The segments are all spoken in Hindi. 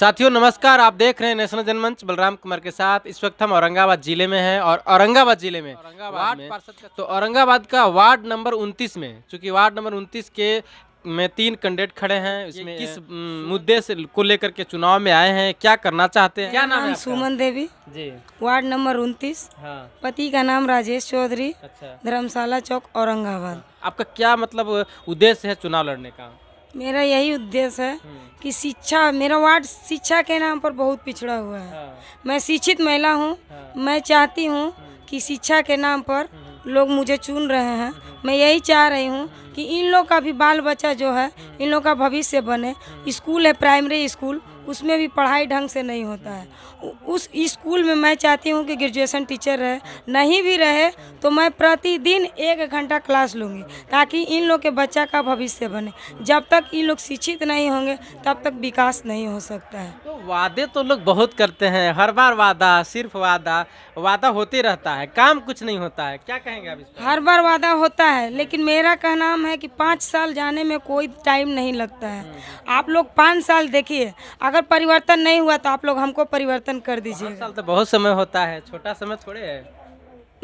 साथियों नमस्कार आप देख रहे हैं नेशनल जनमंच बलराम कुमार के साथ इस वक्त हम औरंगाबाद जिले में हैं और औरंगाबाद जिले में औरंगाबाद तो औरंगाबाद का वार्ड नंबर 29 में चूंकि वार्ड नंबर 29 के में तीन कैंडिडेट खड़े हैं इसमें किस मुद्दे से को लेकर के चुनाव में आए हैं क्या करना चाहते हैं क्या नाम है सुमन देवी जी वार्ड नंबर उन्तीस हाँ। पति का नाम राजेश चौधरी अच्छा। धर्मशाला चौक औरंगाबाद आपका क्या मतलब उद्देश्य है चुनाव लड़ने का मेरा यही उद्देश्य है हम्म। कि शिक्षा मेरा वार्ड शिक्षा के नाम पर बहुत पिछड़ा हुआ है हाँ। मैं शिक्षित महिला हूँ हाँ। मैं चाहती हूँ हम्म। कि शिक्षा के नाम पर हम्म। लोग मुझे चुन रहे हैं मैं यही चाह रही हूँ कि इन लोग का भी बाल बच्चा जो है हम्म। इन लोग का भविष्य बने हम्म। स्कूल है प्राइमरी स्कूल उसमें भी पढ़ाई ढंग से नहीं होता है उस स्कूल में मैं चाहती हूँ कि ग्रेजुएशन टीचर रहे नहीं भी रहे तो मैं प्रतिदिन एक घंटा क्लास लूँगी ताकि इन लोग के बच्चा का भविष्य बने जब तक इन लोग शिक्षित नहीं होंगे तब तक विकास नहीं हो सकता है तो वादे तो लोग बहुत करते हैं हर बार वादा सिर्फ वादा वादा होते रहता है काम कुछ नहीं होता है क्या कहेंगे हर बार वादा होता है लेकिन मेरा कहना है है कि पाँच साल जाने में कोई टाइम नहीं लगता है आप लोग पाँच साल देखिए अगर परिवर्तन नहीं हुआ तो आप लोग हमको परिवर्तन कर दीजिए साल तो बहुत समय होता है छोटा समय थोड़े है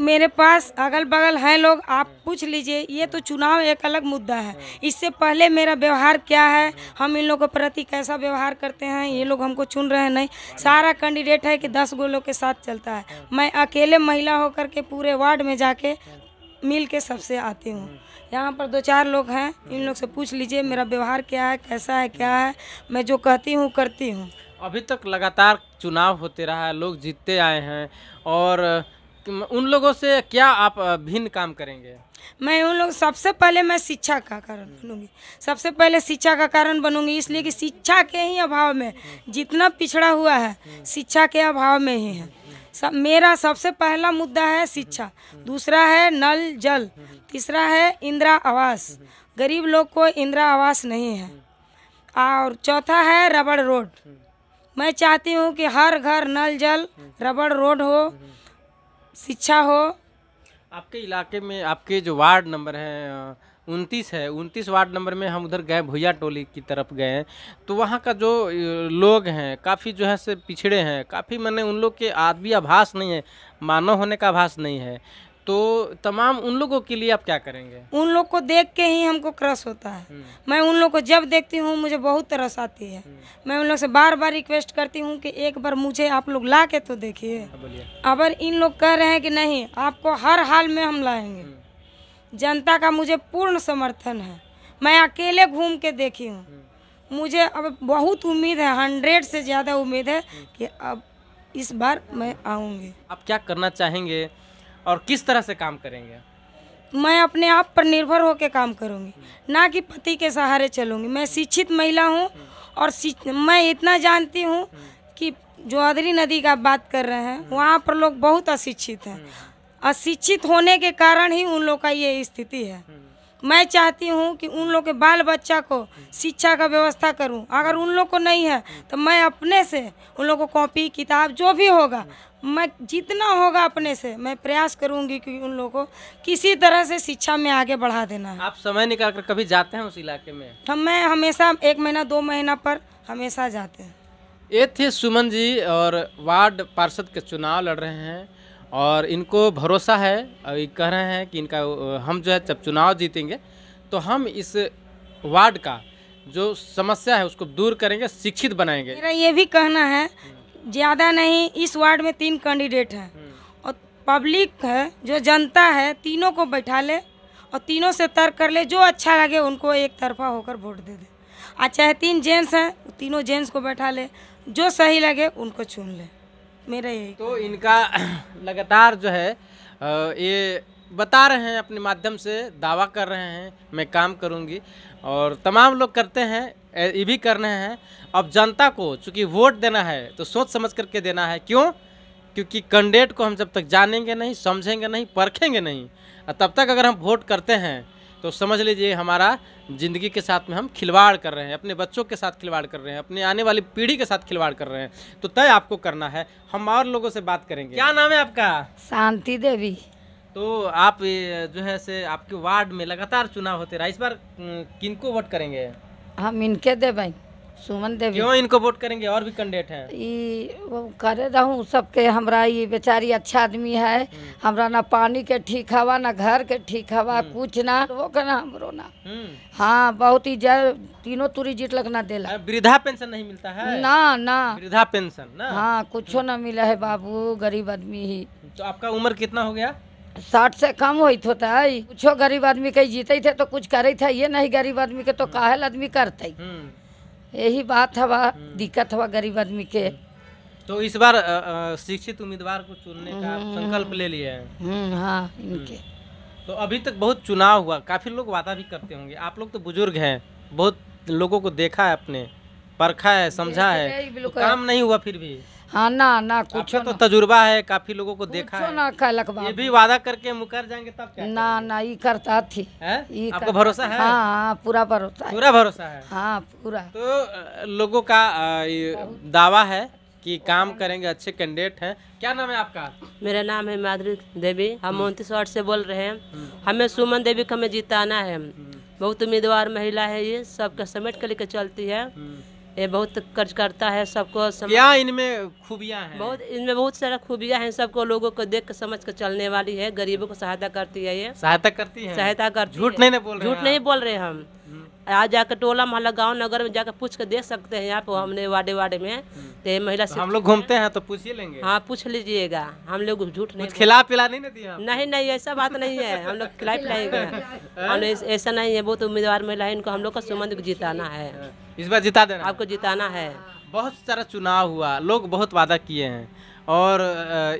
मेरे पास अगल बगल हैं लोग आप पूछ लीजिए ये तो चुनाव एक अलग मुद्दा है इससे पहले मेरा व्यवहार क्या है हम इन लोगों के प्रति कैसा व्यवहार करते हैं ये लोग हमको चुन रहे हैं नहीं सारा कैंडिडेट है कि दस गोलों के साथ चलता है मैं अकेले महिला होकर के पूरे वार्ड में जाके मिल के सबसे आती हूँ यहाँ पर दो चार लोग हैं इन लोग से पूछ लीजिए मेरा व्यवहार क्या है कैसा है क्या है मैं जो कहती हूँ करती हूँ अभी तक लगातार चुनाव होते रहा है लोग जीतते आए हैं और उन लोगों से क्या आप भिन्न काम करेंगे मैं उन लोग सबसे पहले मैं शिक्षा का कारण बनूंगी सबसे पहले शिक्षा का कारण बनूंगी इसलिए कि शिक्षा के ही अभाव में जितना पिछड़ा हुआ है शिक्षा के अभाव में ही है सब मेरा सबसे पहला मुद्दा है शिक्षा दूसरा है नल जल तीसरा है इंदिरा आवास गरीब लोग को इंदिरा आवास नहीं है और चौथा है रबड़ रोड मैं चाहती हूँ कि हर घर नल जल रबड़ रोड हो शिक्षा हो आपके इलाके में आपके जो वार्ड नंबर हैं उनतीस है उनतीस वार्ड नंबर में हम उधर गए भुया टोली की तरफ गए हैं तो वहाँ का जो लोग हैं काफ़ी जो है से पिछड़े हैं काफ़ी मैंने उन लोग के आदमी आभास नहीं है मानव होने का आभास नहीं है तो तमाम उन लोगों के लिए आप क्या करेंगे उन लोग को देख के ही हमको क्रस होता है हम्म। मैं उन लोग को जब देखती हूँ मुझे बहुत तरस आती है हम्म। मैं उन लोग से बार बार रिक्वेस्ट करती हूँ कि एक बार मुझे आप लोग ला के तो देखिए हाँ, अगर इन लोग कह रहे हैं कि नहीं आपको हर हाल में हम लाएंगे हम्म। जनता का मुझे पूर्ण समर्थन है मैं अकेले घूम के देखी हूँ मुझे अब बहुत उम्मीद है हंड्रेड से ज़्यादा उम्मीद है कि अब इस बार मैं आऊँगी आप क्या करना चाहेंगे और किस तरह से काम करेंगे मैं अपने आप पर निर्भर होकर काम करूँगी ना कि पति के सहारे चलूँगी मैं शिक्षित महिला हूँ और मैं इतना जानती हूँ कि जो अदरी नदी का बात कर रहे हैं वहाँ पर लोग बहुत अशिक्षित हैं अशिक्षित होने के कारण ही उन लोग का ये स्थिति है मैं चाहती हूँ कि उन लोग के बाल बच्चा को शिक्षा का व्यवस्था करूँ अगर उन लोग को नहीं है तो मैं अपने से उन लोग को कॉपी किताब जो भी होगा मैं जितना होगा अपने से मैं प्रयास करूँगी कि उन लोगों को किसी तरह से शिक्षा में आगे बढ़ा देना है आप समय निकाल कर कभी जाते हैं उस इलाके में हम मैं हमेशा एक महीना दो महीना पर हमेशा जाते हैं ये थे सुमन जी और वार्ड पार्षद के चुनाव लड़ रहे हैं और इनको भरोसा है ये कह रहे हैं कि इनका हम जो है जब चुनाव जीतेंगे तो हम इस वार्ड का जो समस्या है उसको दूर करेंगे शिक्षित बनाएंगे मेरा ये भी कहना है हम्म। ज़्यादा नहीं इस वार्ड में तीन कैंडिडेट हैं हम्म। और पब्लिक है जो जनता है तीनों को बैठा ले और तीनों से तर्क कर ले जो अच्छा लगे उनको एक तरफा होकर वोट दे दे और चाहे तीन जेंट्स हैं तो तीनों जेंट्स को बैठा ले जो सही लगे उनको चुन ले मेरा यही तो इनका लगातार जो है ये बता रहे हैं अपने माध्यम से दावा कर रहे हैं मैं काम करूंगी और तमाम लोग करते हैं ये भी कर रहे हैं अब जनता को चूँकि वोट देना है तो सोच समझ करके देना है क्यों क्योंकि कैंडिडेट को हम जब तक जानेंगे नहीं समझेंगे नहीं परखेंगे नहीं तब तक अगर हम वोट करते हैं तो समझ लीजिए हमारा ज़िंदगी के साथ में हम खिलवाड़ कर रहे हैं अपने बच्चों के साथ खिलवाड़ कर रहे हैं अपने आने वाली पीढ़ी के साथ खिलवाड़ कर रहे हैं तो तय आपको करना है हम और लोगों से बात करेंगे क्या नाम है आपका शांति देवी तो आप जो है से आपके वार्ड में लगातार चुनाव होते रहा इस बार किनको वोट करेंगे हम इनके भाई सुमन देवी क्यों इनको वोट करेंगे और भी कैंडिडेट हैं ये वो करे रहूँ सबके हमारा ये बेचारी अच्छा आदमी है हम्म। हमरा ना पानी के ठीक हवा ना घर के ठीक हवा हम्म। कुछ ना तो वो करना हमरो ना हम्म। हाँ बहुत ही जय तीनों तुरी जीत लगना देला वृद्धा पेंशन नहीं मिलता है ना ना वृद्धा पेंशन ना हाँ कुछ ना मिला है बाबू गरीब आदमी ही तो आपका उम्र कितना हो गया साठ से कम हो होता है कुछो गरीब आदमी कहीं जीते थे तो कुछ करे थे ये नहीं गरीब आदमी के तो काहल आदमी करते यही बात हवा हम्म। दिक्कत हवा गरीब आदमी के तो इस बार शिक्षित उम्मीदवार को चुनने का हम्म। संकल्प ले लिया है हम्म, हाँ इनके तो अभी तक बहुत चुनाव हुआ काफ़ी लोग वादा भी करते होंगे आप लोग तो बुजुर्ग हैं बहुत लोगों को देखा है अपने परखा है समझा है तो काम नहीं हुआ फिर भी हाँ ना ना कुछ तो तजुर्बा है काफी लोगों को देखा है ना कहलक ये भी वादा करके मुकर जाएंगे तब क्या ना ना ये करता थी ये आपको भरोसा है हाँ हाँ पूरा भरोसा पूरा भरोसा है हाँ पूरा तो लोगों का दावा है कि काम करेंगे अच्छे कैंडिडेट हैं क्या नाम है आपका मेरा नाम है माधुरी देवी हम मोन्ती हम्म। वार्ड से बोल रहे हैं हम्म। हमें सुमन देवी को हमें जिताना है हम्म। बहुत उम्मीदवार महिला है ये सबका समेट कर लेकर चलती है ये बहुत कर्ज करता है सबको क्या इनमें खूबियाँ हैं बहुत इनमें बहुत सारा खूबियाँ हैं सबको लोगों को देख समझ कर चलने वाली है गरीबों को सहायता करती है ये सहायता करती है सहायता करती झूठ नहीं बोल झूठ नहीं बोल रहे हम हम्म। आज जाकर टोला मोहल्ला गांव नगर में जाकर पूछ कर देख सकते हैं आप हमने वाडे वाडे में हम्म। तो महिला तो हम लोग घूमते हैं तो पूछ लेंगे हाँ पूछ लीजिएगा हम लोग झूठ नहीं खिला पिला नहीं दिया नहीं नहीं ऐसा बात नहीं है हम लोग खिलाई पिलाएगा हम ऐसा नहीं है बहुत उम्मीदवार महिला है इनको हम लोग का सुमंद जिताना है हाँ। इस बार जिता देना आपको जिताना है बहुत सारा चुनाव हुआ लोग बहुत वादा किए हैं और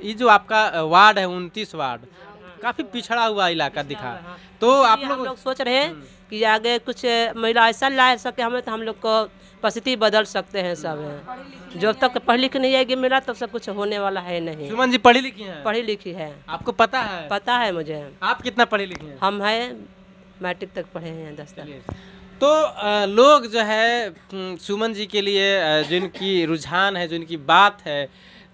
ये जो आपका वार्ड है उनतीस वार्ड काफ़ी पिछड़ा हुआ इलाका दिखा हाँ। तो आप लोग सोच रहे हैं हम्म। कि आगे कुछ महिला ऐसा ला सके हमें तो हम लोग को परिस्थिति बदल सकते हैं सब है जब तक पढ़ी लिखी नहीं आएगी मेरा तब सब कुछ होने वाला है नहीं सुमन जी पढ़ी लिखी है पढ़ी लिखी है आपको पता है पता है मुझे आप कितना पढ़ी लिखी हम है मैट्रिक तक पढ़े हैं दस तक तो लोग जो है हम्म, सुमन जी के लिए जिनकी रुझान है जिनकी बात है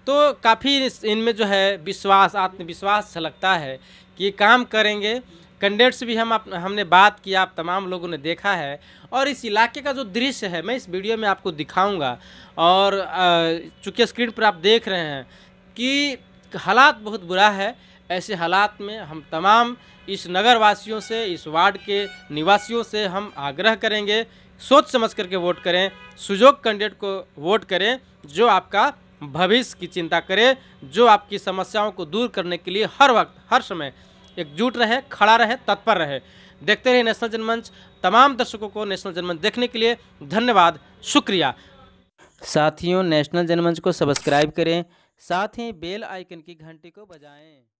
तो काफ़ी इनमें जो है विश्वास आत्मविश्वास लगता है कि काम करेंगे कंडेट्स भी हम आप हमने बात किया आप तमाम लोगों ने देखा है और इस इलाके का जो दृश्य है मैं इस वीडियो में आपको दिखाऊंगा और चूँकि स्क्रीन पर आप देख रहे हैं कि हालात बहुत बुरा है ऐसे हालात में हम तमाम इस नगरवासियों से इस वार्ड के निवासियों से हम आग्रह करेंगे सोच समझ करके वोट करें सुजोग कैंडिडेट को वोट करें जो आपका भविष्य की चिंता करे जो आपकी समस्याओं को दूर करने के लिए हर वक्त हर समय एकजुट रहे खड़ा रहे तत्पर रहे देखते रहे नेशनल जनमंच तमाम दर्शकों को नेशनल जनमंच देखने के लिए धन्यवाद शुक्रिया साथियों नेशनल जनमंच को सब्सक्राइब करें साथ ही बेल आइकन की घंटी को बजाएं